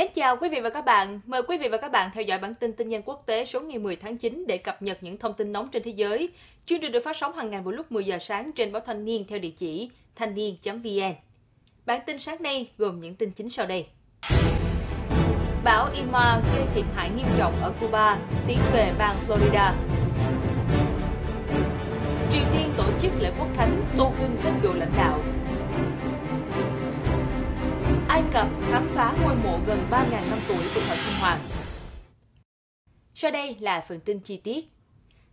Mến chào quý vị và các bạn. Mời quý vị và các bạn theo dõi bản tin tin nhanh quốc tế số ngày 10 tháng 9 để cập nhật những thông tin nóng trên thế giới. Chương trình được phát sóng hàng ngày vào lúc 10 giờ sáng trên báo Thanh niên theo địa chỉ thanh niên.vn. Bản tin sáng nay gồm những tin chính sau đây. Bão Irma gây thiệt hại nghiêm trọng ở Cuba, tiến về bang Florida. Triều Tiên tổ chức lễ quốc khánh tôn vinh các cựu lãnh đạo Ai Cập khám phá ngôi mộ gần 3.000 năm tuổi của thời Trung Hoàng. Sau đây là phần tin chi tiết.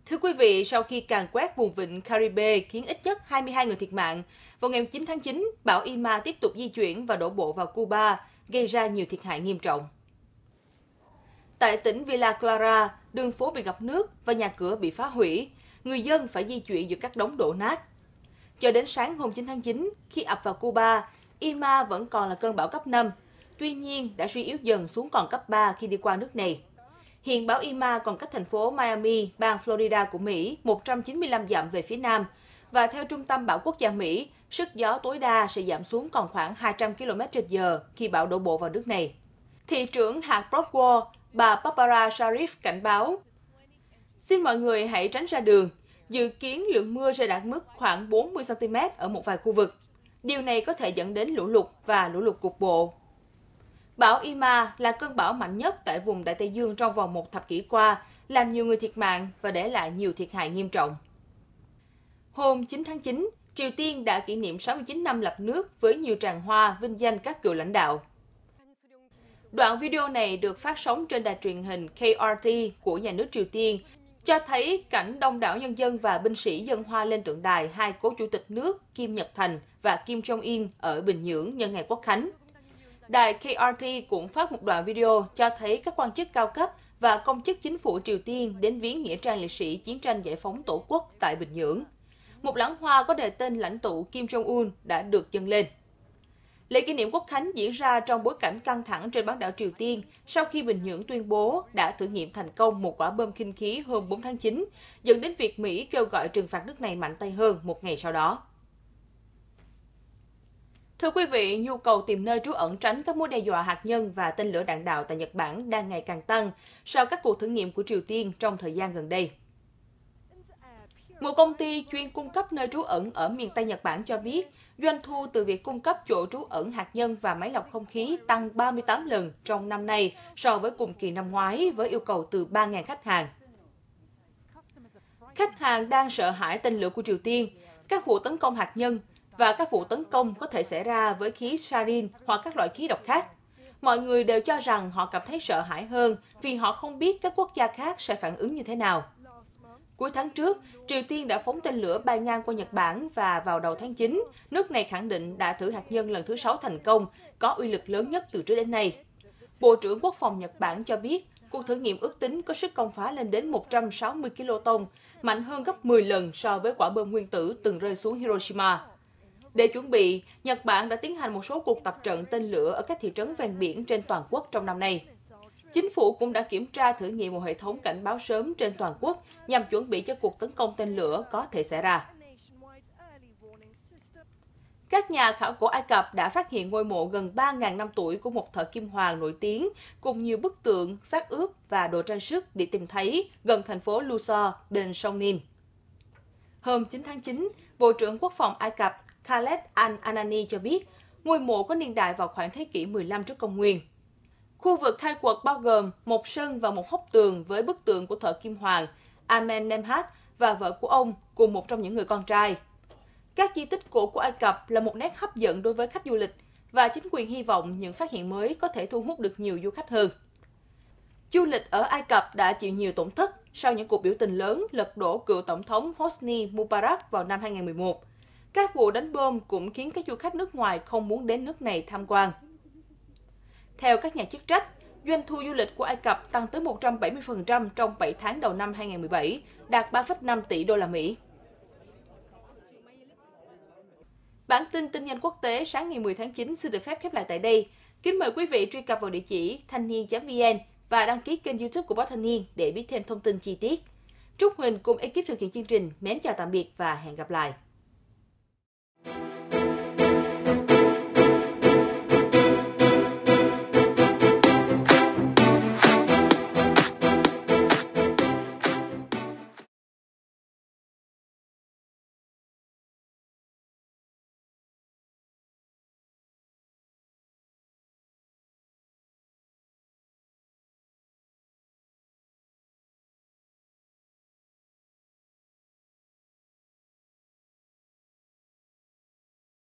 Thưa quý vị, sau khi càn quét vùng vịnh Caribe khiến ít nhất 22 người thiệt mạng, vào ngày 9 tháng 9, bão Ima tiếp tục di chuyển và đổ bộ vào Cuba, gây ra nhiều thiệt hại nghiêm trọng. Tại tỉnh Villa Clara, đường phố bị ngập nước và nhà cửa bị phá hủy, người dân phải di chuyển giữa các đống đổ nát. Cho đến sáng hôm 9 tháng 9, khi ập vào Cuba, Ima vẫn còn là cơn bão cấp 5, tuy nhiên đã suy yếu dần xuống còn cấp 3 khi đi qua nước này. Hiện bão Ima còn cách thành phố Miami, bang Florida của Mỹ 195 dặm về phía nam và theo Trung tâm Bão Quốc gia Mỹ, sức gió tối đa sẽ giảm xuống còn khoảng 200 km/h khi bão đổ bộ vào nước này. Thị trưởng hạt Brockwell, bà Barbara Sharif cảnh báo, Xin mọi người hãy tránh ra đường, dự kiến lượng mưa sẽ đạt mức khoảng 40 cm ở một vài khu vực. Điều này có thể dẫn đến lũ lụt và lũ lụt cục bộ. Bão Ima là cơn bão mạnh nhất tại vùng Đại Tây Dương trong vòng một thập kỷ qua, làm nhiều người thiệt mạng và để lại nhiều thiệt hại nghiêm trọng. Hôm 9 tháng 9, Triều Tiên đã kỷ niệm 69 năm lập nước với nhiều tràng hoa vinh danh các cựu lãnh đạo. Đoạn video này được phát sóng trên đài truyền hình KRT của nhà nước Triều Tiên cho thấy cảnh đông đảo nhân dân và binh sĩ dân hoa lên tượng đài hai cố chủ tịch nước Kim Nhật Thành và Kim Jong Un ở Bình Nhưỡng nhân ngày Quốc khánh. Đài KRT cũng phát một đoạn video cho thấy các quan chức cao cấp và công chức chính phủ Triều Tiên đến viếng nghĩa trang liệt sĩ chiến tranh giải phóng tổ quốc tại Bình Nhưỡng. Một lãng hoa có đề tên lãnh tụ Kim Jong Un đã được dâng lên. Lễ kỷ niệm quốc khánh diễn ra trong bối cảnh căng thẳng trên bán đảo Triều Tiên sau khi Bình Nhưỡng tuyên bố đã thử nghiệm thành công một quả bom kinh khí hôm 4 tháng 9, dẫn đến việc Mỹ kêu gọi trừng phạt nước này mạnh tay hơn một ngày sau đó. Thưa quý vị, nhu cầu tìm nơi trú ẩn tránh các mối đe dọa hạt nhân và tên lửa đạn đạo tại Nhật Bản đang ngày càng tăng sau các cuộc thử nghiệm của Triều Tiên trong thời gian gần đây. Một công ty chuyên cung cấp nơi trú ẩn ở miền Tây Nhật Bản cho biết, doanh thu từ việc cung cấp chỗ trú ẩn hạt nhân và máy lọc không khí tăng 38 lần trong năm nay so với cùng kỳ năm ngoái với yêu cầu từ 3.000 khách hàng. Khách hàng đang sợ hãi tên lửa của Triều Tiên, các vụ tấn công hạt nhân và các vụ tấn công có thể xảy ra với khí sarin hoặc các loại khí độc khác. Mọi người đều cho rằng họ cảm thấy sợ hãi hơn vì họ không biết các quốc gia khác sẽ phản ứng như thế nào. Cuối tháng trước, Triều Tiên đã phóng tên lửa bay ngang qua Nhật Bản và vào đầu tháng 9, nước này khẳng định đã thử hạt nhân lần thứ 6 thành công, có uy lực lớn nhất từ trước đến nay. Bộ trưởng Quốc phòng Nhật Bản cho biết, cuộc thử nghiệm ước tính có sức công phá lên đến 160 kiloton, mạnh hơn gấp 10 lần so với quả bom nguyên tử từng rơi xuống Hiroshima. Để chuẩn bị, Nhật Bản đã tiến hành một số cuộc tập trận tên lửa ở các thị trấn ven biển trên toàn quốc trong năm nay. Chính phủ cũng đã kiểm tra thử nghiệm một hệ thống cảnh báo sớm trên toàn quốc nhằm chuẩn bị cho cuộc tấn công tên lửa có thể xảy ra. Các nhà khảo cổ Ai Cập đã phát hiện ngôi mộ gần 3.000 năm tuổi của một thợ kim hoàng nổi tiếng, cùng nhiều bức tượng, xác ướp và đồ trang sức bị tìm thấy gần thành phố Luxor bên sông Nin. Hôm 9 tháng 9, Bộ trưởng Quốc phòng Ai Cập Khaled Al-Anani cho biết, ngôi mộ có niên đại vào khoảng thế kỷ 15 trước công nguyên. Khu vực khai quật bao gồm một sân và một hốc tường với bức tượng của thợ kim hoàng Amen Nemhat và vợ của ông cùng một trong những người con trai. Các di tích cổ của Ai Cập là một nét hấp dẫn đối với khách du lịch và chính quyền hy vọng những phát hiện mới có thể thu hút được nhiều du khách hơn. Du lịch ở Ai Cập đã chịu nhiều tổn thất sau những cuộc biểu tình lớn lật đổ cựu tổng thống Hosni Mubarak vào năm 2011. Các vụ đánh bom cũng khiến các du khách nước ngoài không muốn đến nước này tham quan. Theo các nhà chức trách, doanh thu du lịch của Ai Cập tăng tới 170% trong 7 tháng đầu năm 2017, đạt 3,5 tỷ đô la Mỹ. Bản tin tin nhanh quốc tế sáng ngày 10 tháng 9 xin được phép khép lại tại đây. Kính mời quý vị truy cập vào địa chỉ thanh niên.vn và đăng ký kênh youtube của báo Thanh Niên để biết thêm thông tin chi tiết. Trúc Huỳnh cùng ekip thực hiện chương trình mến chào tạm biệt và hẹn gặp lại.